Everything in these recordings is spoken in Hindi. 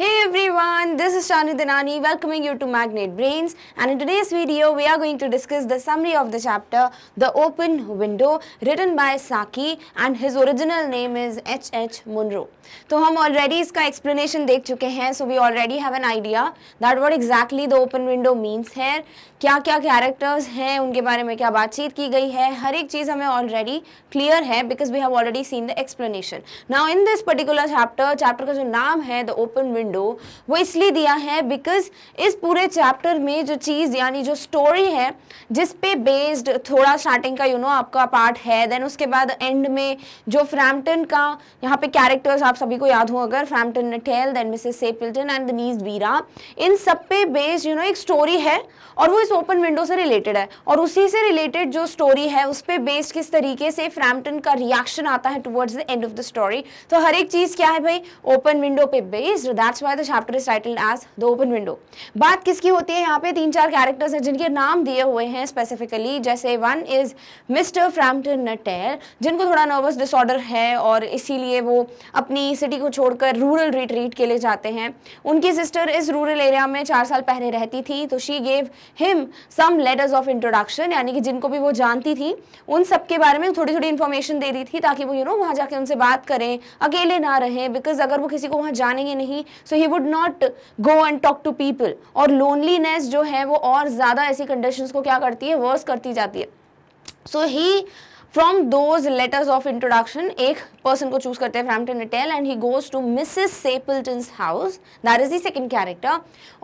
Hey everyone, this is Shanu Dinani welcoming you to Magnet Brains and in today's video we are going to discuss the summary of the chapter The Open Window written by Saki and his original name is H. H. Munro. तो हम already इसका explanation देख चुके हैं so we already have an idea that what exactly the open window means here क्या क्या कैरेक्टर्स हैं उनके बारे में क्या बातचीत की गई है हर एक चीज़ हमें ऑलरेडी क्लियर है because we have already seen the explanation now in this particular chapter chapter का जो नाम है द ओपन विंडो वो इसलिए दिया है बिकॉज इस पूरे चैप्टर में जो चीज़ यानी जो स्टोरी है जिस पे बेस्ड थोड़ा स्टार्टिंग का यू you नो know, आपका पार्ट है देन उसके बाद एंड में जो फ्रैम्पटन का यहाँ पे कैरेक्टर्स आप सभी को याद हो अगर Framton Nuttel then Mrs Sappleton and the niece Vera इन सब पे बेस्ड यू नो एक स्टोरी है और वो इस ओपन विंडो से रिलेटेड है और उसी से रिलेटेड जो स्टोरी है उस पर बेस्ड किस तरीके से फ्रैम्पटन का रिएक्शन आता है towards the end of the story तो हर एक चीज़ क्या है भाई ओपन विंडो पे based that's why the chapter is title as the open Window बात किसकी होती है यहाँ पे तीन चार कैरेक्टर्स हैं जिनके नाम दिए हुए हैं स्पेसिफिकली जैसे one is Mr Framton Nuttel जिनको थोड़ा नर्वस डिसऑर्डर है और इसीलिए वो अपनी सिटी को छोड़कर रूरल रिट्रीट के लिए जाते हैं उनकी सिस्टर इस रूरल एरिया में चार साल पहले रहती थी तो she gave him some some letters of introduction यानी कि जिनको भी वो जानती थी उन सब के बारे में थोड़ी थोड़ी इन्फॉर्मेशन दे रही थी ताकि वो यू नो वहाँ जाके उनसे बात करें अकेले ना रहें बिकॉज अगर वो किसी को वहाँ जानेंगे नहीं so he would not go and talk to people और लोनलीनेस जो है वो और ज़्यादा ऐसी कंडीशन को क्या करती है वर्स करती जाती है so he from those letters of introduction एक पर्सन को चूज करते हैं and he goes to Mrs Sappleton's house that is the second character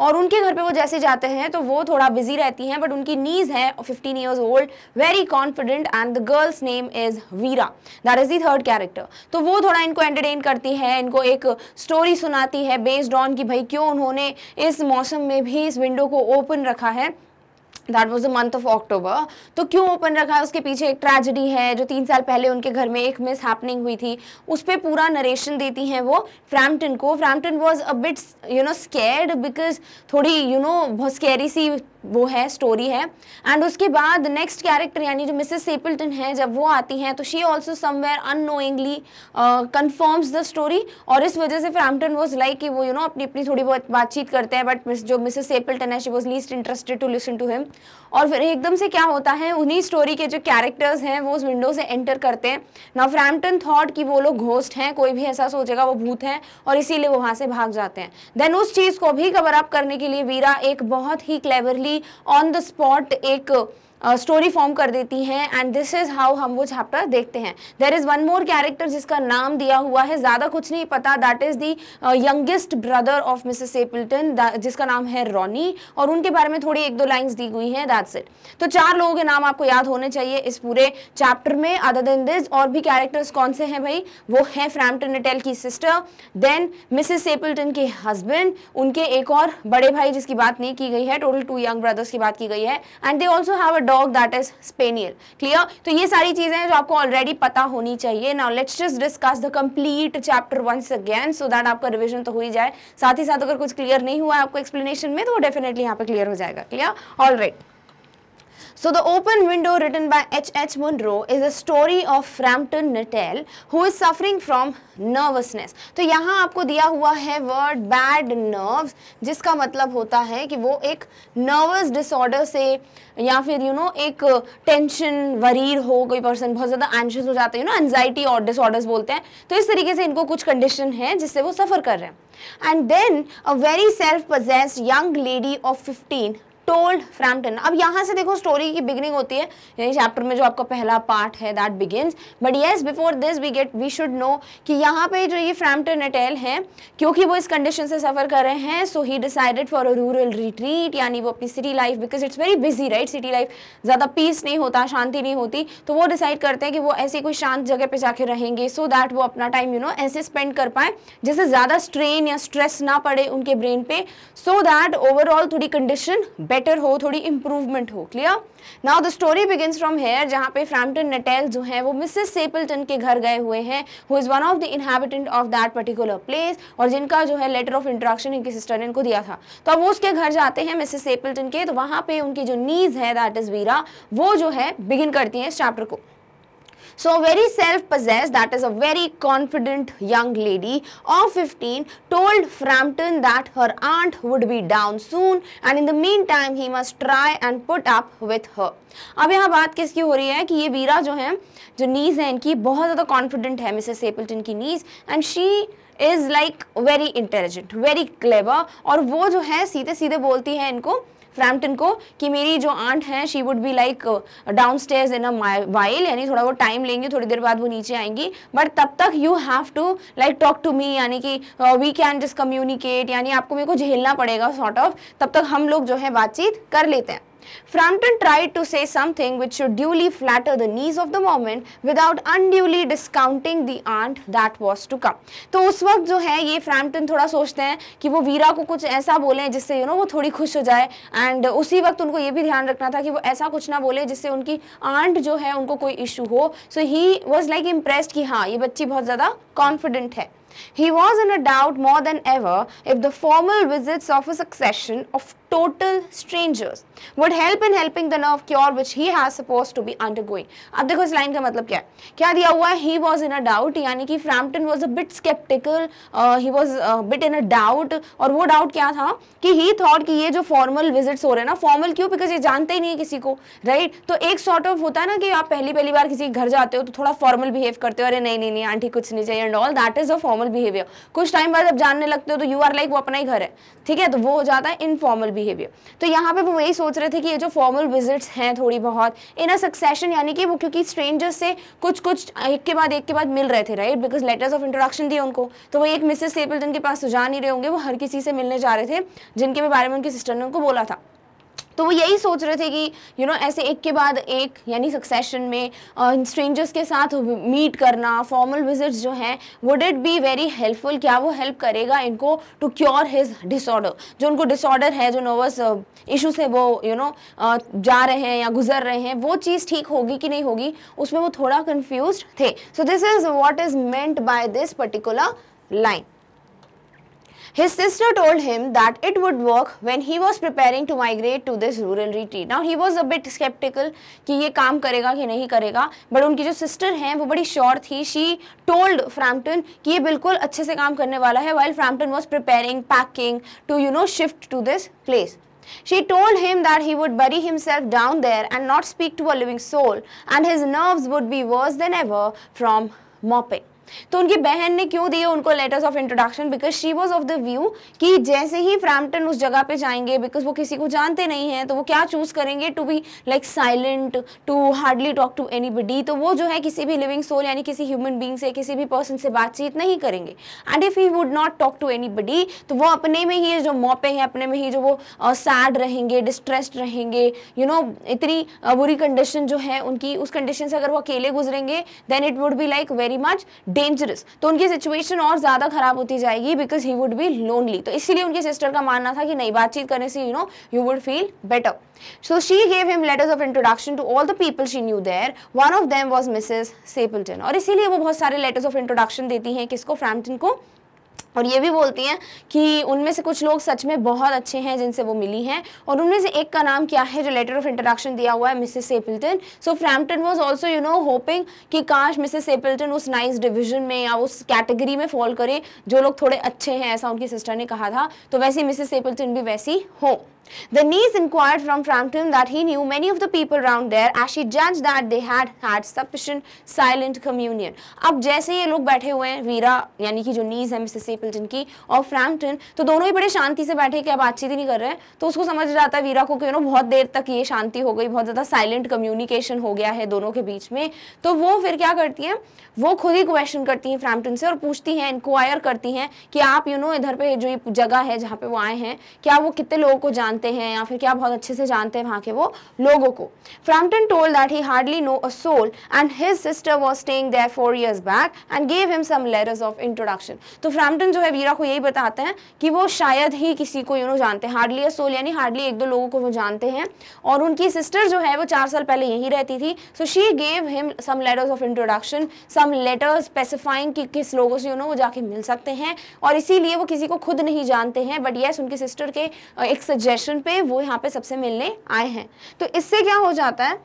और उनके घर पे वो जैसे जाते हैं तो वो थोड़ा बिजी रहती हैं बट उनकी नीज है fifteen years old very confident and the girl's name is Vera that is third character तो वो थोड़ा इनको एंटरटेन करती है इनको एक स्टोरी सुनाती है बेस्ड ऑन कि भाई क्यों उन्होंने इस मौसम में भी इस विंडो को ओपन रखा है that was the month of October तो क्यों ओपन रखा है उसके पीछे एक ट्रेजडी है जो तीन साल पहले उनके घर में एक मिस हैपनिंग हुई थी उस पर पूरा नरेशन देती हैं वो फ्रैम्पटन को Framton was a bit you know scared because थोड़ी यू नो बहुत स्केरी सी वो है स्टोरी है एंड उसके बाद नेक्स्ट कैरेक्टर यानी जो मिसेस सेपल्टन है जब वो आती हैं तो she also somewhere annoyingly confirms the story और इस वजह से फ्रैम्पटन वॉज लाइक कि वो यू you नो know, अपनी अपनी थोड़ी बहुत बातचीत करते हैं बट जो मिसेस सेपल्टन है she was least interested to listen to him और फिर एकदम से क्या होता है उन्हीं स्टोरी के जो कैरेक्टर्स हैं वो उस विंडो से एंटर करते हैं ना फ्रैम्पटन थाट कि वो लोग घोस्ट हैं कोई भी ऐसा सोचेगा वो भूत हैं और इसीलिए वो वहाँ से भाग जाते हैं देन उस चीज़ को भी कवर अप करने के लिए वीरा एक बहुत ही cleverly on the spot ek story form कर देती हैं एंड दिस इज हाउ हम वो चैप्टर देखते हैं there is one more character जिसका नाम दिया हुआ है ज्यादा कुछ नहीं पता that is the youngest brother of Mrs Sappleton जिसका नाम है रॉनी और उनके बारे में थोड़ी एक दो लाइंस दी हुई हैं दैट्स इट तो चार लोगों के नाम आपको याद होने चाहिए इस पूरे चैप्टर में अदर देन दिस और भी कैरेक्टर्स कौन से हैं भाई वो है फ्रैम्पटन इटेल की सिस्टर देन मिसेस सेपल्टन के हस्बैंड उनके एक और बड़े भाई जिसकी बात नहीं की गई है टोटल टू यंग ब्रदर्स की बात की गई है and they also have a dog that is spaniel clear तो ये सारी चीजें हैं जो आपको ऑलरेडी पता होनी चाहिए now let's just discuss the complete chapter once again so that आपका रिविजन तो हो ही जाए साथ ही साथ अगर कुछ क्लियर नहीं हुआ है आपको एक्सप्लेनेशन में तो वो डेफिनेटली यहाँ पे क्लियर हो जाएगा clear all right So the open window written by H. H. Munro is a story of Frampton Natal who is suffering from nervousness. तो यहाँ आपको दिया हुआ है word bad nerves जिसका मतलब होता है कि वो एक nervous disorder से या फिर you know, एक tension वरीर हो कोई person बहुत ज़्यादा anxious हो जाते हैं you know anxiety और disorders बोलते हैं तो इस तरीके से इनको कुछ condition है जिससे वो suffer कर रहे हैं and then a very self possessed young lady of 15 told Framton अब यहाँ से देखो स्टोरी की बिगनिंग होती है यानी चैप्टर में जो आपका पहला पार्ट है that begins but yes before this we get we should know कि यहाँ पे जो ये फ्रैम्पटन एटेल हैं क्योंकि वो इस कंडीशन से सफ़र कर रहे हैं so he decided for a rural retreat यानी वो अपनी city life because it's very busy right city life ज़्यादा पीस नहीं होता शांति नहीं होती तो वो डिसाइड करते हैं कि वो ऐसी कोई शांत जगह पर जाकर रहेंगे सो so दैट वो अपना टाइम यू नो ऐसे स्पेंड कर पाए जिससे ज़्यादा स्ट्रेन या स्ट्रेस ना पड़े उनके ब्रेन पे सो दैट ओवरऑल थोड़ी कंडीशन बेटर हो थोड़ी इम्प्रूवमेंट हो clear now the story begins from here जहाँ पे फ्रैम्पटन नटेल जो है वो मिसेस सेपल्टन के घर गए हुए हैं who is one of the inhabitant of that particular place और जिनका जो है लेटर ऑफ इंट्रोडक्शन इनकी सिस्टर ने इनको दिया था तो अब वो उसके घर जाते हैं मिसेस सेपल्टन के तो वहाँ पे उनकी जो नीज है दैट इज़ वीरा वो जो है बिगिन करती हैं इस चैप्टर को So very self-possessed, that is a very confident young lady of 15 told Frampton that her aunt would be down soon and in the meantime he must try and put up with her. अब यहाँ बात किसकी हो रही है कि ये वीरा जो है जो नीज है इनकी बहुत ज़्यादा कॉन्फिडेंट है मिसेस सेपल्टन की niece and she is like very intelligent very clever और वो जो है सीधे सीधे बोलती है इनको फ्रैम्पटन को कि मेरी जो आंट है she would be like down stage in a while यानी थोड़ा वो टाइम लेंगे थोड़ी देर बाद वो नीचे आएंगी बट तब तक you have to like talk to me यानी कि वी कैन जस्ट कम्युनिकेट यानी आपको मेरे को झेलना पड़ेगा सॉर्ट ऑफ तब तक हम लोग जो है बातचीत कर लेते हैं Frampton tried to say something which should duly flatter the knees of the moment without unduly discounting the aunt that was to come. तो उस वक्त जो है ये Frampton थोड़ा सोचते हैं कि वो वीरा को कुछ ऐसा बोले जिससे यू नो वो थोड़ी खुश हो जाए एंड उसी वक्त उनको ये भी ध्यान रखना था कि वो ऐसा कुछ ना बोले जिससे उनकी आंट जो है उनको कोई इशू हो so he was like impressed कि हाँ ये बच्ची बहुत ज़्यादा कॉन्फिडेंट है He was in a doubt more than ever if the formal visits of a succession of total strangers would help in helping the nerve cure which he has suppose to be undergoing अब देखो इस लाइन का मतलब क्या है क्या दिया हुआ है ही वॉज इन अ डाउट यानी कि Framton was a bit sceptical he was bit in a doubt और वो डाउट क्या था कि ही थॉट कि ये जो फॉर्मल विजिट्स हो रहे हैं ना फॉर्मल क्यों बिकॉज ये जानते ही नहीं है किसी को राइट right? तो एक सॉर्ट sort ऑफ of होता है ना कि आप पहली पहली बार किसी के घर जाते हो तो थोड़ा फॉर्मल बिहेव करते हो अरे नहीं नहीं नहीं आंटी कुछ नहीं चाहिए and all that is a formal behaviour कुछ टाइम बाद जब जानने लगते हो तो यू आर लाइक वो अपना ही घर है ठीक है तो वो हो जाता है इनफॉर्मल बिहेवियर बिहेवियर तो यहाँ पे वो यही सोच रहे थे कि ये जो फॉर्मल विजिट्स हैं थोड़ी बहुत इन अ सक्सेशन यानी कि वो क्योंकि स्ट्रेंजर्स से कुछ कुछ एक के बाद एक के बाद मिल रहे थे right because letters of introduction दिए उनको तो वो एक मिसेस सेपल जिनके पास तो जा नहीं रहे होंगे वो हर किसी से मिलने जा रहे थे जिनके बारे में उनकी सिस्टर ने उनको बोला था तो वो यही सोच रहे थे कि यू you नो know, ऐसे एक के बाद एक यानी सक्सेशन में स्ट्रेंजर्स के साथ मीट करना फॉर्मल विजिट्स जो हैं would it be very helpful क्या वो हेल्प करेगा इनको टू क्योर हिज डिसऑर्डर जो उनको डिसऑर्डर है जो नर्वस इशू से वो यू you नो know, जा रहे हैं या गुजर रहे हैं वो चीज़ ठीक होगी कि नहीं होगी उसमें वो थोड़ा कन्फ्यूज थे so this is what is meant by this particular line His sister told him that it would work when he was preparing to migrate to this rural retreat. Now he was a bit skeptical कि ये karega करेगा कि नहीं करेगा बट उनकी जो सिस्टर हैं वो बड़ी श्योर थी शी टोल्ड फ्रैम्पटन कि ये बिल्कुल अच्छे से काम करने वाला है while Framton was preparing packing to you know shift to this place She told him that he would bury himself down there and not speak to a living soul, and his nerves would be worse than ever from mopping. तो उनकी बहन ने क्यों दिए उनको letters of introduction because she was of the view कि जैसे ही फ्रैम्पटन उस जगह पे जाएंगे बिकॉज वो किसी को जानते नहीं हैं तो वो क्या चूज करेंगे to be like silent to hardly talk to any तो वो जो है किसी भी लिविंग सोल यानी किसी ह्यूमन बींग से किसी भी पर्सन से बातचीत नहीं करेंगे and if he would not talk to any तो वो अपने में ही जो मौपे हैं अपने में ही जो वो सैड uh, रहेंगे डिस्ट्रेस्ड रहेंगे यू you नो know, इतनी uh, बुरी कंडीशन जो है उनकी उस कंडीशन से अगर वो अकेले गुजरेंगे then it would be like very much dangerous तो उनकी सिचुएशन और ज्यादा खराब होती जाएगी because he would be lonely तो इसीलिए उनके सिस्टर का मानना था कि नई बातचीत करने से you know you would feel better so she gave him letters of introduction to all the people she knew there one of them was Mrs Sappleton और इसीलिए वो बहुत सारे लेटर्स ऑफ इंट्रोडक्शन देती हैं किसको फ्रैम्पटन को और ये भी बोलती हैं कि उनमें से कुछ लोग सच में बहुत अच्छे हैं जिनसे वो मिली हैं और उनमें से एक का नाम क्या है जो लेटर ऑफ इंट्रोडक्शन दिया हुआ है Mrs Sappleton so Framton was also you know hoping कि काश मिसेस सेपल्टन उस नाइस डिवीजन में या उस कैटेगरी में फॉल करें जो लोग थोड़े अच्छे हैं ऐसा उनकी सिस्टर ने कहा था तो वैसे मिसेस सेपल्टन भी वैसी हों The niece inquired from Frampton that he knew many of the people around there as she judged that they had had sufficient silent communion. अब जैसे ये लोग बैठे हुए हैं वीरा यानी कि जो नीज है मिसेस सेपल्टन की और फ्रैम्पटन तो दोनों ही बड़े शांति से बैठे क्या बातचीत ही नहीं कर रहे हैं तो उसको समझ जाता है वीरा को कि नो बहुत देर तक ये शांति हो गई बहुत ज़्यादा साइलेंट कम्युनिकेशन हो गया है दोनों के बीच में तो वो फिर क्या करती हैं वो खुद ही क्वेश्चन करती हैं फ्रैम्पटन से और पूछती हैं इंक्वायर करती हैं कि आप यू you नो know, इधर पे जो ये जगह है जहाँ पे वो आए हैं क्या वो कितने लोगों को जान जानते हैं या फिर क्या बहुत अच्छे से जानते हैं वहाँ के वो लोगों को Framton told that he hardly know a soul and his sister was staying there four years back and gave him some letters of introduction तो फ्रैम्पटन जो है वीरा को यही बताते हैं कि वो शायद ही किसी को यू नो जानते हैं हार्डली अ सोल यानी हार्डली एक दो लोगों को वो जानते हैं और उनकी सिस्टर जो है वो चार साल पहले यहीं रहती थी so she gave him some letters of introduction some letters specifying कि किस लोगों से यू नो वो जाके मिल सकते हैं और इसीलिए वो किसी को खुद नहीं जानते हैं बट येस उनकी सिस्टर के एक सजेशन एक्शन पे वो यहाँ पे सबसे मिलने आए हैं तो इससे क्या हो जाता है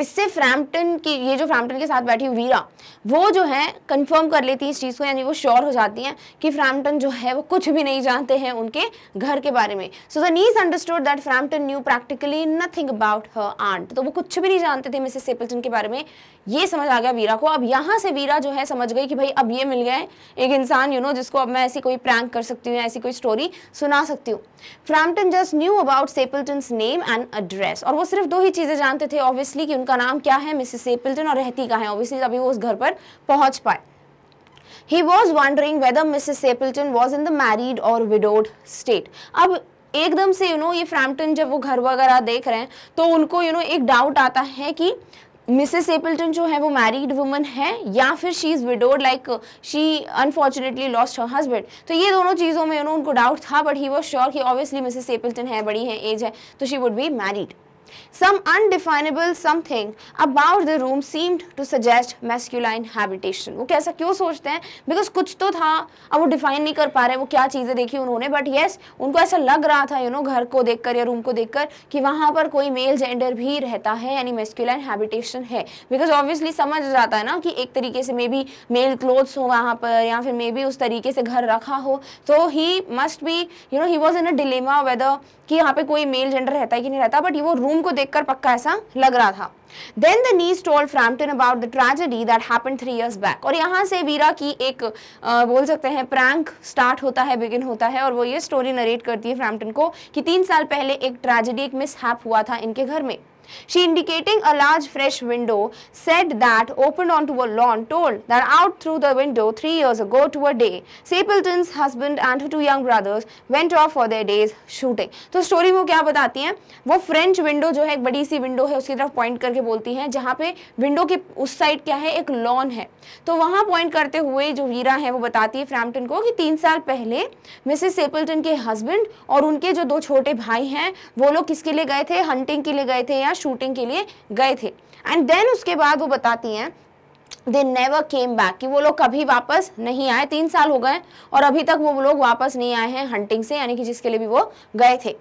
इससे फ्रैम्पटन की ये जो फ्रैम्पटन के साथ बैठी वीरा वो जो है कंफर्म कर लेती हैं इस चीज़ को यानी वो श्योर हो जाती हैं कि फ्रैम्पटन जो है वो कुछ भी नहीं जानते हैं उनके घर के बारे में so the niece understood that Framton knew practically nothing about her aunt तो वो कुछ भी नहीं जानते थे मिसेस सेपल्टन के बारे में ये समझ आ गया वीरा को अब यहाँ से वीरा जो है समझ गई कि भाई अब ये मिल गए एक इंसान यू नो जिसको अब मैं ऐसी कोई प्रैंक कर सकती हूँ ऐसी कोई स्टोरी सुना सकती हूँ Framton just knew about Sappleton name and address और वो सिर्फ दो ही चीज़ें जानते थे ऑब्वियसली कि उनका नाम क्या है मिसिस सेपल्टन और रहती कहाँ है ऑब्वियसली अभी वो उस घर पर पहुंच पाए he was wondering whether Mrs Sappleton was in the married और विडोड स्टेट अब एकदम से यू नो ये फ्रैम्पटन जब वो घर वगैरह देख रहे हैं तो उनको यू नो एक डाउट आता है कि मिसेस एपल्टन जो है वो मैरिड वुमन है या फिर she is widowed like she unfortunately lost her husband तो ये दोनों चीज़ों में यू नो उनको डाउट था बट ही वॉज श्योर कि ऑब्वियसली मिसेस एपल्टन है बड़ी है एज है तो she would be married Some undefinable something about the room seemed to suggest masculine habitation. वो कैसा क्यों सोचते हैं बिकॉज कुछ तो था अब वो डिफाइन नहीं कर पा रहे वो क्या चीज़ें देखी उन्होंने बट येस yes, उनको ऐसा लग रहा था यू you नो know, घर को देखकर या रूम को देखकर कि वहाँ पर कोई मेल जेंडर भी रहता है यानी मेस्क्यूलाइन हैबिटेशन है बिकॉज ऑब्वियसली समझ जाता है ना कि एक तरीके से मे बी मेल क्लोथ्स हो वहाँ पर या फिर मे बी उस तरीके से घर रखा हो तो he must be you know he was in a dilemma whether कि यहाँ पे कोई मेल जेंडर रहता है कि नहीं रहता बट ये वो रूम रूम को देखकर पक्का ऐसा लग रहा था then the niece told Framton about the tragedy that happen three years back और यहाँ से वीरा की एक आ, बोल सकते हैं प्रैंक स्टार्ट होता है बिगिन होता है और वो ये स्टोरी नरेट करती है फ्रैम्पटन को कि तीन साल पहले एक ट्रेजेडी एक मिसहैप हुआ था इनके घर में She, indicating a large fresh window, said that opened onto a lawn, told that out through the window 3 years ago to a day, sapleton's husband and her two young brothers went off for their days shooting. to तो स्टोरी वो क्या बताती हैं वो फ्रेंच विंडो जो है एक बड़ी सी विंडो है उसकी तरफ पॉइंट करके बोलती हैं जहाँ पे विंडो के उस साइड क्या है एक लॉन है तो wahan point karte hue jo veera hai wo batati hai frampton ko ki 3 saal pehle mrs sapleton ke husband aur unke jo do chote bhai hain wo log kiske liye gaye the hunting ke liye gaye the ya shooting के लिए गए थे एंड देन उसके बाद वो बताती हैं दे नेवर केम बैक कि वो लोग कभी वापस नहीं आए तीन साल हो गए और अभी तक वो लोग वापस नहीं आए हैं हंटिंग से यानी कि जिसके लिए भी वो गए थे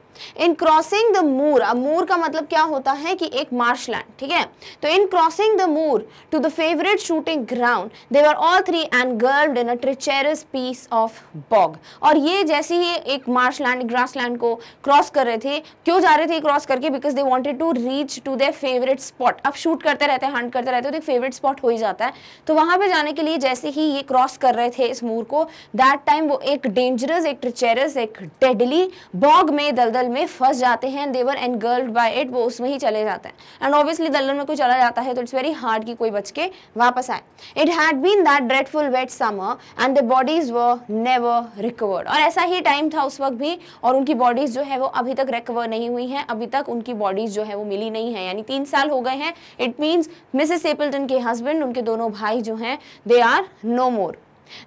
इन क्रॉसिंग द मूर अब मूर का मतलब क्या होता है कि एक मार्श लैंड ठीक है तो in crossing the moor to the favourite shooting ground they were all three engulfed in a treacherous piece of bog और ये जैसे ही एक मार्श लैंड ग्रास लैंड को क्रॉस कर रहे थे क्यों जा रहे थे क्रॉस करके because they wanted to reach to their favourite spot अब शूट करते रहते हैं हंट करते रहते हो तो फेवरेट स्पॉट हो ही जाता जाता है तो वहां पे जाने के लिए जैसे ही ये क्रॉस कर रहे थे इस मूर को दैट टाइम वो एक डेंजरस एक ट्रिचेरस एक डेडली बॉग में दलदल में फंस जाते हैं they were engulfed by it वो उसमें ही चले जाते हैं एंड ऑब्वियसली दलदल में कोई चला जाता है तो इट्स वेरी हार्ड की कोई बच के वापस आए it had been that dreadful wet summer and the bodies were never recovered और ऐसा ही टाइम था उस वक्त भी और उनकी बॉडीज जो है वो अभी तक रिकवर नहीं हुई हैं अभी तक उनकी बॉडीज जो है वो मिली नहीं है यानी तीन साल हो गए हैं इट मीन्स मिसेस सेपल्टन के हस्बैंड उनके दोनों भाई जो हैं they are no more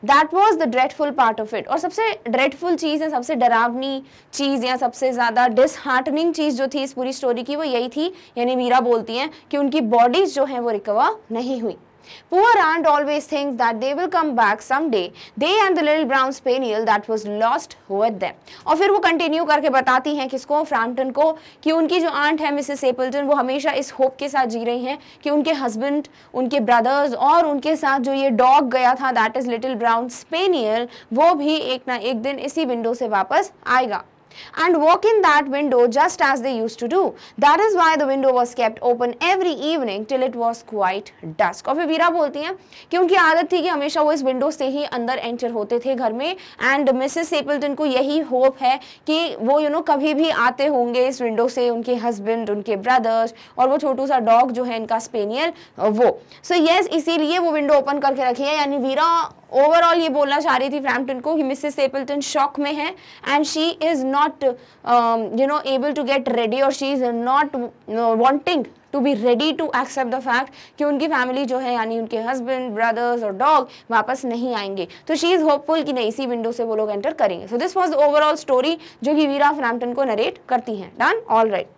that was the dreadful part of it और सबसे ड्रेडफुल चीज़ है सबसे डरावनी चीज़ या सबसे ज़्यादा डिसहार्टनिंग चीज़ जो थी इस पूरी स्टोरी की वो यही थी यानी मीरा बोलती हैं कि उनकी बॉडीज जो हैं वो रिकवर नहीं हुई Poor aunt always thinks that they will come back someday. They and the little brown spaniel that was lost were them. और फिर वो कंटिन्यू करके बताती हैं किसको फ्रैम्पटन को कि उनकी जो आंट है मिसेस सेपल्टन वो हमेशा इस होप के साथ जी रही हैं कि उनके हस्बैंड उनके ब्रदर्स और उनके साथ जो ये डॉग गया था that is little brown spaniel वो भी एक ना एक दिन इसी विंडो से वापस आएगा and walk in that window just as they used to do. That is why the window was kept open every evening till it was quite dusk. और फिर वीरा बोलती हैं कि उनकी आदत थी कि हमेशा वो इस विंडो से ही अंदर एंटर होते थे घर में एंड मिसेस सेपल्टन को यही होप है कि वो यू you नो know, कभी भी आते होंगे इस विंडो से उनके हस्बैंड उनके ब्रदर्स और वो छोटू सा डॉग जो है इनका स्पेनियल वो सो so, येस yes, इसीलिए वो विंडो ओपन करके रखी है यानी वीरा ओवरऑल ये बोलना चाह रही थी फ्रैम्पटन को कि मिसेस सेपल्टन शॉक में है and she is not you know able to get ready और she is not wanting to be ready to accept the fact कि उनकी फैमिली जो है यानी उनके हस्बैंड ब्रदर्स और डॉग वापस नहीं आएंगे तो शी इज़ होपफुल कि नहीं इसी विंडो से वो लोग एंटर करेंगे so this was overall story जो कि वीरा फ्रैम्पटन को नरेट करती हैं done all right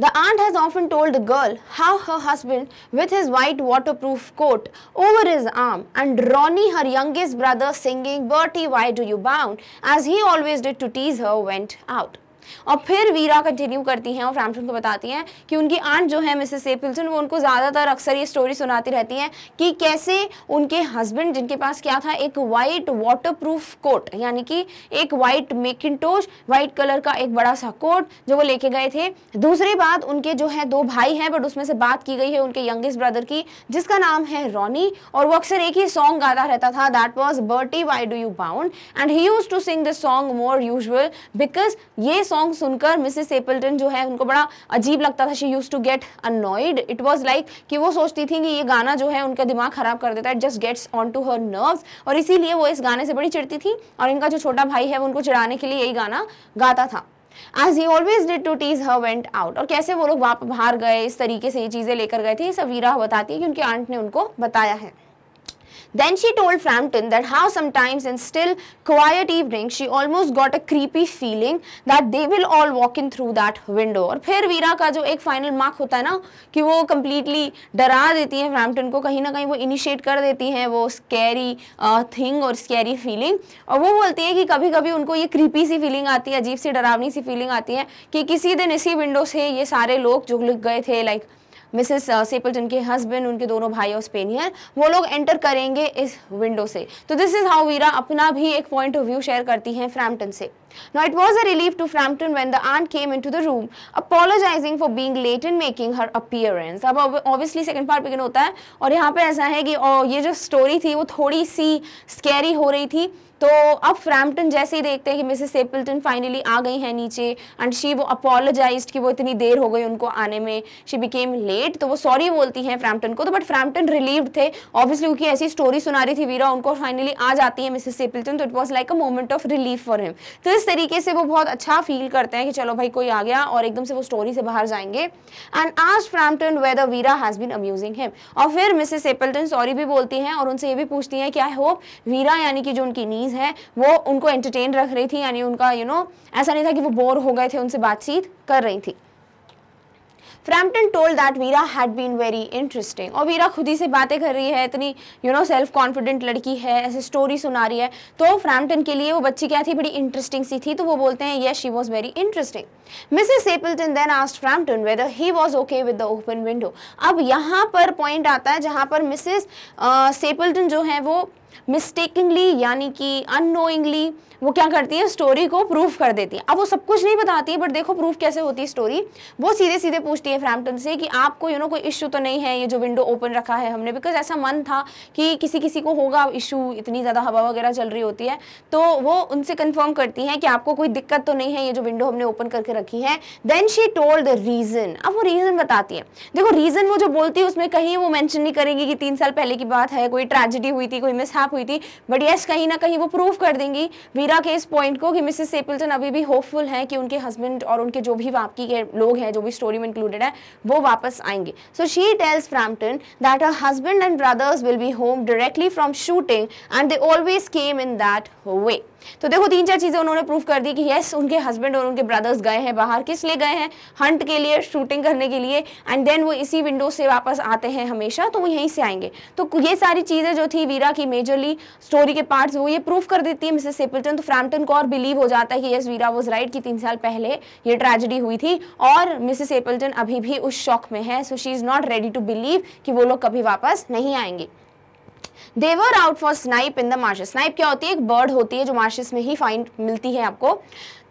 The aunt has often told the girl how her husband, with his white waterproof coat over his arm, and Ronnie, her youngest brother, singing Bertie, why do you bound, as he always did to tease her, went out. और फिर वीरा कंटिन्यू करती हैं और फ्रैम्पटन को बताती हैं कि उनकी आंट जो है मिसेस सेपिल्सन वो उनको ज़्यादातर अक्सर ये स्टोरी सुनाती रहती हैं कि कैसे उनके हस्बैंड जिनके पास क्या था एक वाइट वाटरप्रूफ कोट यानी कि एक वाइट मेकिनटोश वाइट कलर का एक बड़ा सा कोट जो वो लेके गए थे दूसरी बात उनके जो है दो भाई हैं बट उसमें से बात की गई है उनके यंगेस्ट ब्रदर की जिसका नाम है रॉनी और वो अक्सर एक ही सॉन्ग गाता रहता था that was Bertie why do you bound and he use to sing the song more usual because ये सॉन्ग सॉन्ग सुनकर मिसेस एपल्टन जो है उनको बड़ा अजीब लगता था she use to get annoyed it was like कि वो सोचती थी कि ये गाना जो है उनका दिमाग खराब कर देता है just gets on to her nerves और इसीलिए वो इस गाने से बड़ी चिड़ती थी और इनका जो छोटा भाई है वो उनको चिड़ाने के लिए यही गाना गाता था As he always did to tease her went out. और कैसे वो लोग बाहर गए इस तरीके से ये चीज़ें लेकर गए थे ये सवीरा बताती है कि उनकी आंट ने उनको बताया है Then she told Frampton that how sometimes in still quiet evening she almost got a creepy feeling that they will all walk in through that window. और फिर वीरा का जो एक फाइनल मार्क होता है ना कि वो कम्प्लीटली डरा देती है फ्रैम्पटन को कहीं ना कहीं वो इनिशिएट कर देती हैं वो स्कैरी थिंग और स्कैरी फीलिंग और वो बोलती है कि कभी कभी उनको ये क्रीपी सी फीलिंग आती है अजीब सी डरावनी सी फीलिंग आती है कि किसी दिन इसी विंडो से ये सारे लोग जो गए थे लाइक मिसेस सेपल जिनके हस्बैंड उनके दोनों भाई और स्पेनियर वो लोग एंटर करेंगे इस विंडो से तो दिस इज हाउ वीरा अपना भी एक पॉइंट ऑफ व्यू शेयर करती हैं फ्रैम्पटन से Now it was a relief to Frampton when the aunt came into the room apologizing for being late in making her appearance. अब obviously second part begin होता है और यहाँ पे ऐसा है कि और ये जो story थी वो थोड़ी सी scary हो रही थी तो अब फ्रैम्पटन जैसे ही देखते हैं कि मिसेस सेपल्टन फाइनली आ गई हैं नीचे एंड शी वो अपोलोजाइज कि वो इतनी देर हो गई उनको आने में शी बिकेम लेट तो वो सॉरी बोलती हैं फ्रैम्पटन को तो बट फ्रैम्पटन रिलीव थे ऑब्वियसली क्योंकि ऐसी स्टोरी सुना रही थी वीरा उनको फाइनली आ जाती है मिसेस सेपल्टन तो it was like a moment of relief for him तो इस तरीके से वो बहुत अच्छा फील करते हैं कि चलो भाई कोई आ गया और एकदम से वो स्टोरी से बाहर जाएंगे एंड आज Framton whether Vera has been amusing him और फिर मिसेस सेपल्टन सॉरी भी बोलती हैं और उनसे ये भी पूछती हैं कि आई होप वीरा यानी कि जो उनकी नीज लेडीज़ हैं वो उनको एंटरटेन रख रही थी यानी उनका यू you नो know, ऐसा नहीं था कि वो बोर हो गए थे उनसे बातचीत कर रही थी Framton told that Vera had been very interesting और वीरा खुद ही से बातें कर रही है इतनी यू नो सेल्फ कॉन्फिडेंट लड़की है ऐसे स्टोरी सुना रही है तो फ्रैम्पटन के लिए वो बच्ची क्या थी बड़ी इंटरेस्टिंग सी थी तो वो बोलते हैं yes she was very interesting Mrs Sappleton then asked Framton whether he was okay with the open window अब यहाँ पर पॉइंट आता है जहाँ पर मिसेज सेपल्टन uh, जो है वो मिस्टेकिंगली यानी कि अनोइंगली वो क्या करती है स्टोरी को प्रूफ कर देती है अब वो सब कुछ नहीं बताती है बट देखो प्रूफ कैसे होती है स्टोरी वो सीधे सीधे पूछती है फ्रैम्पटन से कि आपको यू नो कोई इशू तो नहीं है ये जो विंडो ओपन रखा है हमने बिकॉज ऐसा मन था कि किसी किसी को होगा इशू इतनी ज़्यादा हवा वगैरह चल रही होती है तो वो उनसे कन्फर्म करती हैं कि आपको कोई दिक्कत तो नहीं है ये जो विंडो हमने ओपन करके रखी है then she told the reason अब वो रीज़न बताती है देखो रीज़न वो जो बोलती है उसमें कहीं वो मैंशन नहीं करेगी कि तीन साल पहले की बात है कोई ट्रेजिडी हुई थी कोई मिसहैप खिलाफ हुई थी बट यस कहीं ना कहीं वो प्रूव कर देंगी वीरा के इस पॉइंट को कि मिसेस सेपल्टन अभी भी होपफुल हैं कि उनके हस्बैंड और उनके जो भी वापकी के लोग हैं जो भी स्टोरी में इंक्लूडेड है वो वापस आएंगे so she tells Frampton that her husband and brothers will be home directly from shooting and they always came in that way तो देखो तीन चार चीज़ें उन्होंने प्रूफ कर दी कि यस उनके हस्बैंड और उनके ब्रदर्स गए हैं बाहर किस लिए गए हैं हंट के लिए शूटिंग करने के लिए एंड देन वो इसी विंडो से वापस आते हैं हमेशा तो वो यहीं से आएंगे तो ये सारी चीज़ें जो थी वीरा की मेजर मेजरली स्टोरी के पार्ट्स वो ये प्रूफ कर देती है मिसेस सेपल्टन तो फ्रैम्पटन को और बिलीव हो जाता है कि यस वीरा वॉज राइट कि तीन साल पहले ये ट्रेजेडी हुई थी और मिसेस सेपल्टन अभी भी उस शौक में है so she is not ready to believe कि वो लोग कभी वापस नहीं आएंगे they were out for snipe in the marshes snipe क्या होती है एक बर्ड होती है जो मार्शेस में ही फाइंड मिलती है आपको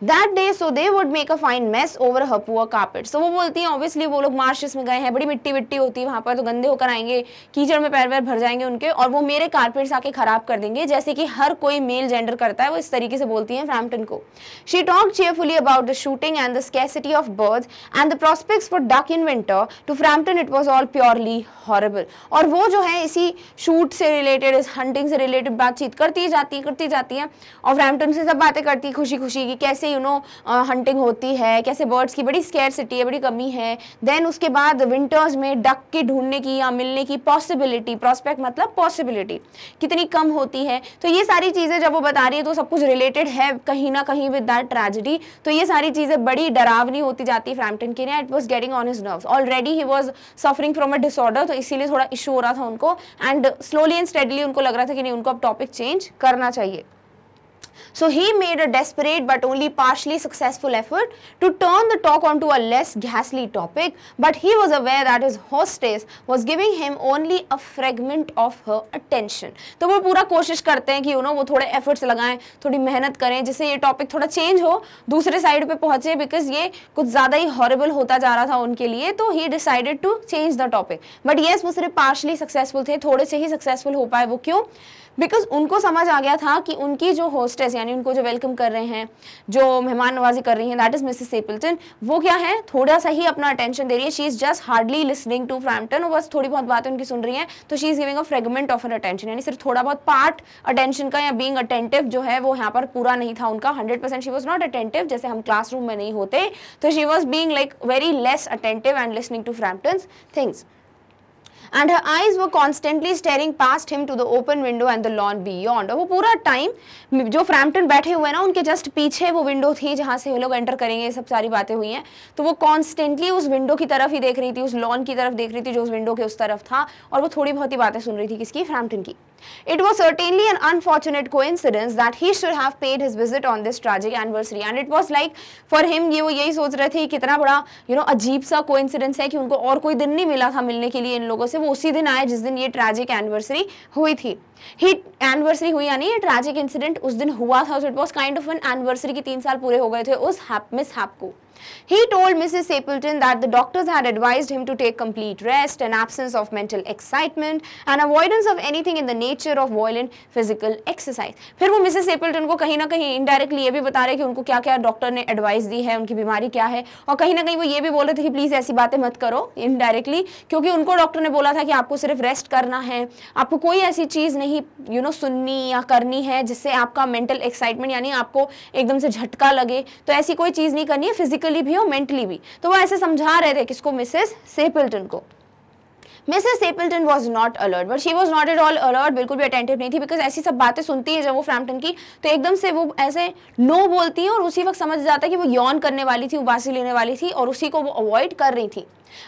that day so they would make a fine mess over her poor carpet so वो बोलती हैं ऑब्वियसली वो लोग मार्शेस में गए हैं बड़ी मिट्टी विट्टी होती है वहाँ पर तो गंदे होकर आएंगे कीचड़ में पैर वैर भर जाएंगे उनके और वो मेरे कारपेट्स आके खराब कर देंगे जैसे कि हर कोई मेल जेंडर करता है वो इस तरीके से बोलती हैं फ्रैम्पटन को she talk cheerfully about the shooting and the scarcity of bird and the prospects for duck in winter to Frampton it was all purely horrible और वो जो है इसी शूट से रिलेटेड इस हंटिंग से रिलेटेड बातचीत करती जाती करती जाती है और फ्रैम्पटन से सब बातें करती खुशी खुशी की कैसे कैसे यू नो हंटिंग होती है कैसे बर्ड्स की बड़ी स्केरसिटी है बड़ी कमी है देन उसके बाद विंटर्स में डक के ढूंढने की या मिलने की पॉसिबिलिटी प्रॉस्पेक्ट मतलब पॉसिबिलिटी कितनी कम होती है तो ये सारी चीज़ें जब वो बता रही है तो सब कुछ रिलेटेड है कहीं ना कहीं विद दैट ट्रेजिडी तो ये सारी चीज़ें बड़ी डरावनी होती जाती है फ्रैम्पटन के लिए it was getting on his nerve already he was suffering from a disorder तो इसीलिए थोड़ा इशू हो रहा था उनको एंड स्लोली एंड स्टेडली उनको लग रहा था कि नहीं उनको अब टॉपिक चेंज करना चाहिए So he made a desperate but only partially successful effort to turn the talk onto a less ghastly topic, but he was aware that his hostess was giving him only a fragment of her attention. तो वो पूरा कोशिश करते हैं कि यू नो वो थोड़े एफर्ट्स लगाएं थोड़ी मेहनत करें जिससे ये टॉपिक थोड़ा चेंज हो दूसरे साइड पे पहुंचे बिकॉज ये कुछ ज़्यादा ही हॉरेबल होता जा रहा था उनके लिए तो he decided to change the topic but yes वो सिर्फ पार्शली सक्सेसफुल थे थोड़े से ही सक्सेसफुल हो पाए वो क्यों बिकॉज उनको समझ आ गया था कि उनकी जो होस्टेस यानी यानी उनको जो वेलकम कर रहे हैं जो मेहमान नवाजी कर रही हैं दैट इज मिसेस सेपल्टन वो क्या है थोड़ा सा ही अपना अटेंशन दे रही है she is just hardly listening to Frampton वो बस थोड़ी बहुत बातें उनकी सुन रही है तो she is giving a fragment of her attention यानी सिर्फ थोड़ा बहुत पार्ट अटेंशन का या बींग अटेंटिव जो है वो यहाँ पर पूरा नहीं था उनका hundred percent she was not attentive जैसे हम क्लासरूम में नहीं होते तो she was being like very less attentive and listening to Frampton things and her eyes were constantly staring past him to the open window and the lawn beyond और वो पूरा टाइम जो फ्रैम्पटन बैठे हुए ना उनके जस्ट पीछे वो विंडो थी जहाँ से वो लोग एंटर करेंगे ये सब सारी बातें हुई हैं तो वो कॉन्स्टेंटली उस विंडो की तरफ ही देख रही थी उस लॉन की तरफ देख रही थी जो उस विंडो के उस तरफ था और वो थोड़ी बहुत ही बातें सुन रही थी किसकी फ्रैम्पटन की It was certainly an unfortunate coincidence that he should have paid his visit on this tragic anniversary and it was like for him ये वो यही सोच रहे थे कितना बड़ा you know अजीब सा coincidence है कि उनको और कोई दिन नहीं मिला था मिलने के लिए इन लोगों से वो उसी दिन आए जिस दिन ये tragic anniversary हुई थी ही एनिवर्सरी हुई यानी ये ट्रैजिक इंसिडेंट उस दिन हुआ था so it was kind of an anniversary की तीन साल पूरे हो गए थे उस मिस हैप को He told Mrs. Stapleton that the doctors had advised him to take complete rest, an absence of mental excitement and avoidance of anything in the nature of violent physical exercise. फिर वो मिसेस सेपल्टन को कहीं ना कहीं इनडायरेक्टली ये भी बता रहे कि उनको क्या क्या डॉक्टर ने एडवाइस दी है उनकी बीमारी क्या है और कहीं ना कहीं वो ये भी बोल रहे थे कि प्लीज़ ऐसी बातें मत करो इनडायरेक्टली क्योंकि उनको डॉक्टर ने बोला था कि आपको सिर्फ रेस्ट करना है आपको कोई ऐसी चीज़ नहीं यू you नो know, सुननी या करनी है जिससे आपका मेंटल एक्साइटमेंट यानी आपको एकदम से झटका लगे तो ऐसी कोई चीज़ नहीं करनी है फिजिकली फिजिकली भी हो मेंटली भी तो वो ऐसे समझा रहे थे किसको मिसेस सेपल्टन को Mrs Sappleton was not alert but she was not at all alert बिल्कुल भी अटेंटिव नहीं थी बिकॉज ऐसी सब बातें सुनती है जब वो फ्रैम्पटन की तो एकदम से वो ऐसे नो बोलती है और उसी वक्त समझ जाता है कि वो यौन करने वाली थी उबासी लेने वाली थी और उसी को वो अवॉइड कर रही थी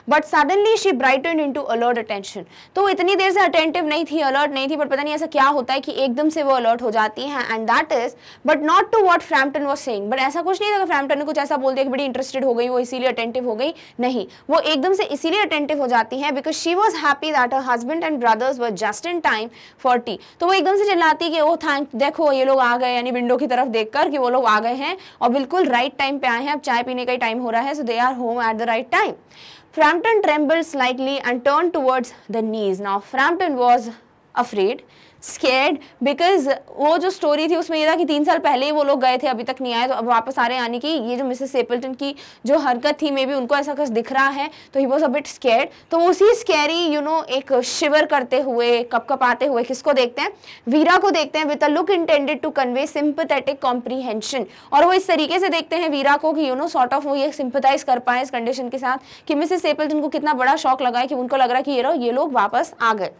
but suddenly she brighten into alert attention तो इतनी देर से अटेंटिव नहीं थी अलर्ट नहीं थी बट पता नहीं ऐसा क्या होता है कि एकदम से वो अलर्ट हो जाती हैं and that is but not to what Frampton was saying but ऐसा कुछ नहीं था फ्रैम्पटन ने कुछ ऐसा बोल दिया कि बड़ी इंटरेस्टेड हो गई वो इसीलिए अटेंटिव हो गई नहीं वो एकदम से इसीलिए अटेंटिव हो जाती हैं because she was happy that her husband and brothers were just in time for tea तो वो एकदम से चिल्लाती कि ओ oh, थैंक देखो ये लोग आ गए यानी विंडो की तरफ देखकर कि वो लोग आ गए हैं और बिल्कुल राइट टाइम पे आए हैं अब चाय पीने का ही टाइम हो रहा है so they are home at the right time Frampton trembled slightly and turned towards the knees. Now Frampton was afraid scared because वो जो स्टोरी थी उसमें ये था कि तीन साल पहले ही वो लोग गए थे अभी तक नहीं आए तो अब वापस आ रहे हैं यानी कि ये जो मिसेस सेपल्टन की जो हरकत थी मे बी उनको ऐसा कुछ दिख रहा है तो he was a bit scared तो उसी स्केरी यू नो एक शिवर करते हुए आते हुए किसको देखते हैं वीरा को देखते हैं with a look intended to convey sympathetic comprehension और वो इस तरीके से देखते हैं वीरा को कि यू नो सॉर्ट ऑफ वो ये सिंपथाइज कर पाए इस कंडीशन के साथ कि मिसेस सेपल्टन को कितना बड़ा शौक लगा है कि उनको लग रहा है कि ये रहो ये लोग वापस आ गए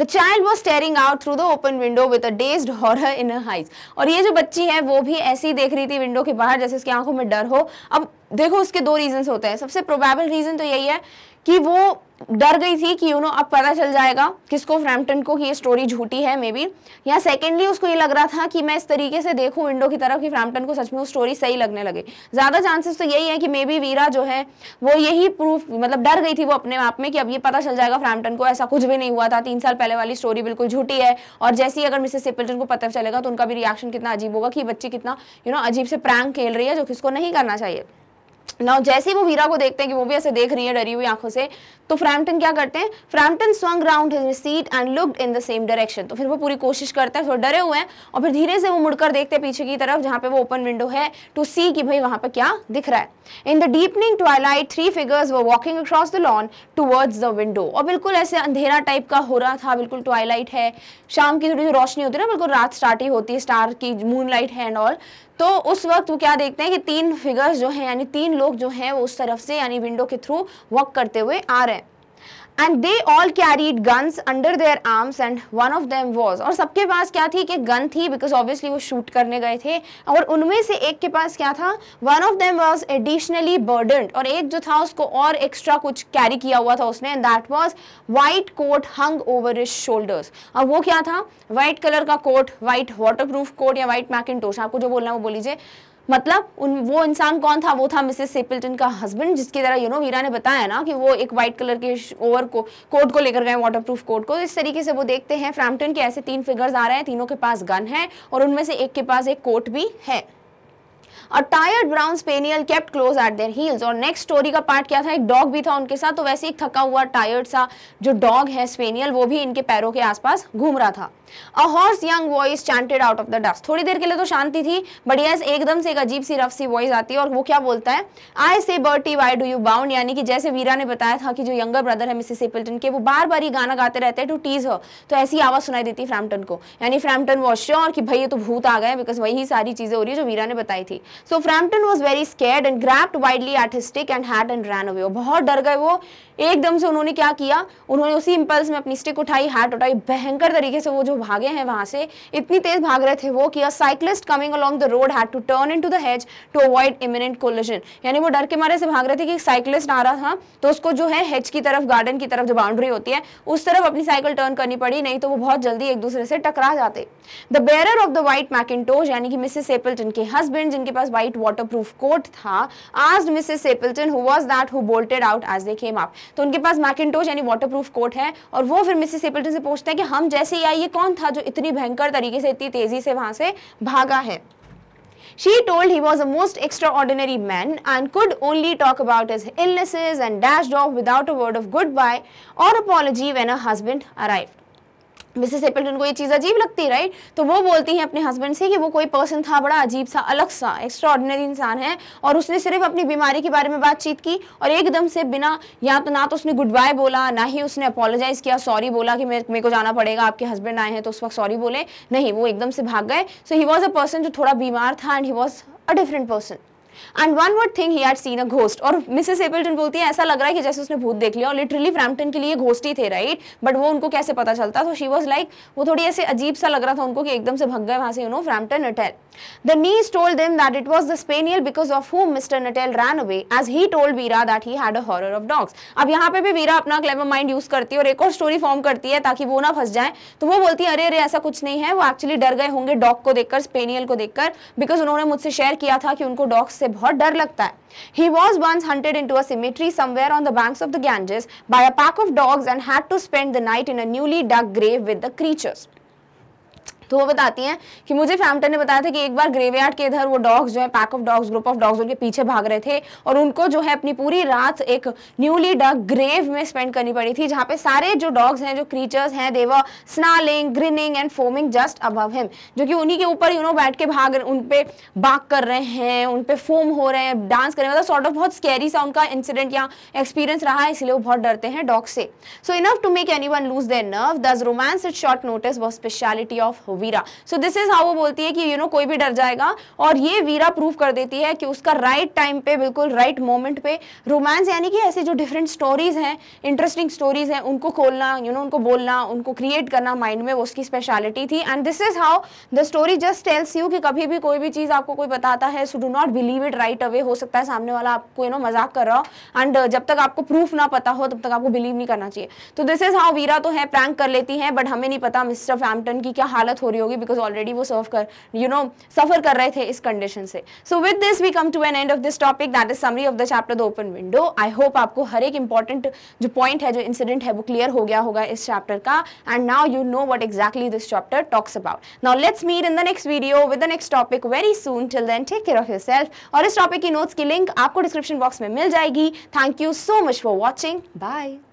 the child was staring out through the open window with a dazed horror in her eyes और ये जो बच्ची है वो भी ऐसी ही देख रही थी विंडो के बाहर जैसे उसकी आंखों में डर हो अब देखो उसके दो रीजन होते हैं सबसे प्रोबेबल रीजन तो यही है कि वो डर गई थी कि यू नो अब पता चल जाएगा किसको फ्रैम्पटन को कि ये स्टोरी झूठी है मे बी या सेकेंडली उसको ये लग रहा था कि मैं इस तरीके से देखूं विंडो की तरफ कि फ्रैम्पटन को सच में वो स्टोरी सही लगने लगे ज़्यादा चांसेस तो यही है कि मे बी वीरा जो है वो यही प्रूफ मतलब डर गई थी वो अपने आप में कि अब ये पता चल जाएगा फ्रैम्पटन को ऐसा कुछ भी नहीं हुआ था तीन साल पहले वाली स्टोरी बिल्कुल झूठी है और जैसे ही अगर मिसेस सिपल्टन को पता चलेगा तो उनका भी रिएक्शन कितना अजीब होगा कि बच्ची कितना यू नो अजीब से प्रैंक खेल रही है जो कि उसको नहीं करना चाहिए ना जैसे ही वो वीरा को देखते हैं कि वो भी ऐसे देख रही है डरी हुई आंखों से तो फ्रैम्पटन क्या करते हैं Frampton swung round his seat and looked in the same direction तो फिर वो पूरी कोशिश करते हैं थोड़ा डरे हुए हैं और फिर धीरे से वो मुड़कर देखते हैं पीछे की तरफ जहाँ पे वो ओपन विंडो है टू सी कि भाई वहाँ पर क्या दिख रहा है in the deepening twilight three figures were walking across the lawn towards the window और बिल्कुल ऐसे अंधेरा टाइप का हो रहा था बिल्कुल ट्वाइलाइट है शाम की थोड़ी जो रोशनी होती है ना बिल्कुल रात स्टार्ट ही होती है स्टार की मून है एंड ऑल तो उस वक्त वो क्या देखते हैं कि तीन फिगर्स जो हैं यानी तीन लोग जो हैं वो उस तरफ से यानी विंडो के थ्रू वॉक करते हुए आ रहे हैं and they all carried guns under their arms and one of them was और सबके पास क्या थी कि गन थी बिकॉज ऑब्वियसली वो शूट करने गए थे और उनमें से एक के पास क्या था one of them was additionally burdened और एक जो था उसको और एक्स्ट्रा कुछ कैरी किया हुआ था उसने and that was white coat hung over his shoulders और वो क्या था वाइट कलर का coat white waterproof coat या वाइट मैकिन आपको जो बोलना है वो बोल लीजिए मतलब उन वो इंसान कौन था वो था मिसेस सेपल्टन का हस्बैंड जिसकी तरह यू नो वीरा ने बताया ना कि वो एक वाइट कलर के ओवर को कोट को लेकर गए वाटर प्रूफ कोट को इस तरीके से वो देखते हैं फ्रैम्पटन के ऐसे तीन फिगर्स आ रहे हैं तीनों के पास गन है और उनमें से एक के पास एक कोट भी है और tired brown spaniel kept close at their heels और नेक्स्ट स्टोरी का पार्ट क्या था एक डॉग भी था उनके साथ तो वैसे ही थका हुआ टायर्ड सा जो डॉग है स्पेनियल वो भी इनके पैरों के आसपास घूम रहा था a hoarse young voice chanted out of the dust थोड़ी देर के लिए तो शांति थी बट यस एकदम से एक अजीब सी रफ सी वॉइस आती है और वो क्या बोलता है I said Bertie why do you bound यानी कि जैसे वीरा ने बताया था कि जो यंगर ब्रदर है मिसेस एपल्टन के वो बार बार ही गाना गाते रहते हैं टू टीज हर तो ऐसी आवाज़ सुनाई देती फ्रैम्पटन को यानी फ्रैम्पटन वॉश श्योर कि भाई ये तो भूत आ गए बिकॉज वही सारी चीज़ें हो रही है जो वीरा ने बताई थी so Frampton was very scared and grabbed wildly at his stick and hat and ran away बहुत डर गए वो एकदम से उन्होंने क्या किया उन्होंने उसी इम्पल्स में अपनी स्टिक उठाई हैट उठाई भयंकर तरीके से वो जो भागे हैं वहां से इतनी तेज भाग रहे थे वो कि a cyclist coming along the road had to turn into the hedge to avoid imminent collision यानी वो डर के मारे से भाग रहे थे कि साइकिलिस्ट आ रहा था तो उसको जो है हेज की तरफ गार्डन की तरफ जो बाउंड्री होती है उस तरफ अपनी साइकिल टर्न करनी पड़ी नहीं तो वो बहुत जल्दी एक दूसरे से टकरा जाते द बेर ऑफ द व्हाइट मैकिटोज यानी कि मिसेस सेपल्टन के हस्बैंड जिनके पास व्हाइट वाटरप्रूफ कोट था आज Mrs Sappleton who was that who bolted out as they came up तो उनके पास मैकिनटोश यानी वाटर कोट है और वो फिर मिसिस सेपल्टन से पूछते हैं कि हम जैसे ही आए ये कौन था जो इतनी भयंकर तरीके से इतनी तेजी से वहां से भागा है She told he was a most extraordinary man and could only talk about his illnesses and dashed off without a word of goodbye or apology when her husband arrived. Mrs Appleton को ये चीज़ अजीब लगती राइट तो वो बोलती हैं अपने हस्बैंड से कि वो कोई पर्सन था बड़ा अजीब सा अलग सा एक्स्ट्रॉर्डनरी इंसान है और उसने सिर्फ अपनी बीमारी के बारे में बातचीत की और एकदम से बिना या तो ना तो उसने गुड बाय बोला ना ही उसने अपोलोजाइज़ किया सॉरी बोला कि मेरे को जाना पड़ेगा आपके हस्बैंड आए हैं तो उस वक्त सॉरी बोले नहीं वो एकदम से भाग गए सो ही वॉज अ पर्सन जो थोड़ा बीमार था and he was a different person and one would think he had seen a ghost और मिसेस एपल्टन बोलती है ऐसा लग रहा है कि जैसे उसने भूत देख लिया और लिटरली फ्रैम्पटन के लिए घोस्ट ही थे राइट right? बट वो उनको कैसे पता चलता तो शी वॉज लाइक वो थोड़ी ऐसे अजीब सा लग रहा था उनको कि एकदम से भग गए वहां से you know Frampton Nuttel the niece told them that it was the spaniel because of whom Mr Nuttel ran away as he told Vera that he had a horror of dogs अब यहाँ पे भी वीरा अपना क्लेवर माइंड यूज करती है और एक और स्टोरी फॉर्म करती है ताकि वो ना फंस जाए तो वो बोलती है अरे अरे ऐसा कुछ नहीं है वो एक्चुअली डर गए होंगे डॉग को देखकर स्पेनियल को देखकर बिकॉज उन्होंने मुझसे शेयर किया था कि उनको डॉग्स से बहुत डर लगता है He was once hunted into a cemetery somewhere on the banks of the Ganges by a pack of dogs and had to spend the night in a newly dug grave with the creatures. तो वो बताती हैं कि मुझे फैमटन ने बताया था कि एक बार ग्रेवयार्ड के इधर वो डॉग्स जो है pack of dogs group of dogs उनके पीछे भाग रहे थे और उनको जो है अपनी पूरी रात एक न्यूली डग ग्रेव में स्पेंड करनी पड़ी थी जहाँ पे सारे जो डॉग्स हैं जो क्रीचर्स हैं they were snarling grinning and foaming just above him जो कि उन्हीं के ऊपर यू नो बैठ के भाग उन पे बाग कर रहे हैं उन पे फोम हो रहे हैं डांस कर रहे हैं मतलब सॉर्ट ऑफ बहुत स्कैरी सा उनका इंसिडेंट या एक्सपीरियंस रहा है इसलिए वो बहुत डरते हैं डॉग से so enough to make anyone lose their nerve thus romance at short notice was speciality of Vera so this is how वो बोलती है कि यू you नो know, कोई भी डर जाएगा और ये वीरा प्रूव कर देती है कि उसका राइट right टाइम पे बिल्कुल राइट right मोमेंट पे रोमांस यानी कि ऐसे जो डिफरेंट स्टोरीज हैं इंटरेस्टिंग स्टोरीज हैं उनको खोलना यू you नो know, उनको बोलना उनको क्रिएट करना माइंड में वो उसकी स्पेशलिटी थी and this is how the story just tells you कि कभी भी कोई भी चीज़ आपको कोई बताता है so do not believe it right away हो सकता है सामने वाला आपको यू नो मजाक कर रहा हो एंड जब तक आपको प्रूफ ना पता हो तब तक आपको बिलीव नहीं करना चाहिए तो दिस इज हाउ वीरा तो है प्रैंक कर लेती है बट हमें नहीं पता मिस्टर फैम्पटन की क्या हालत हो रही होगी बिकॉज ऑलरेडी वो सर्व कर यू नो सफर कर रहे थे इस कंडीशन से so with this we come to an end of this topic that is summary of the chapter the open window I hope आपको हर एक इंपॉर्टेंट जो पॉइंट है जो इंसिडेंट है वो क्लियर हो गया होगा इस चैप्टर का and now you know what exactly this chapter talks about now let's meet in the next video with the next topic very soon till then take care of yourself और इस टॉपिक की नोट्स की लिंक आपको डिस्क्रिप्शन बॉक्स में मिल जाएगी thank you so much for watching bye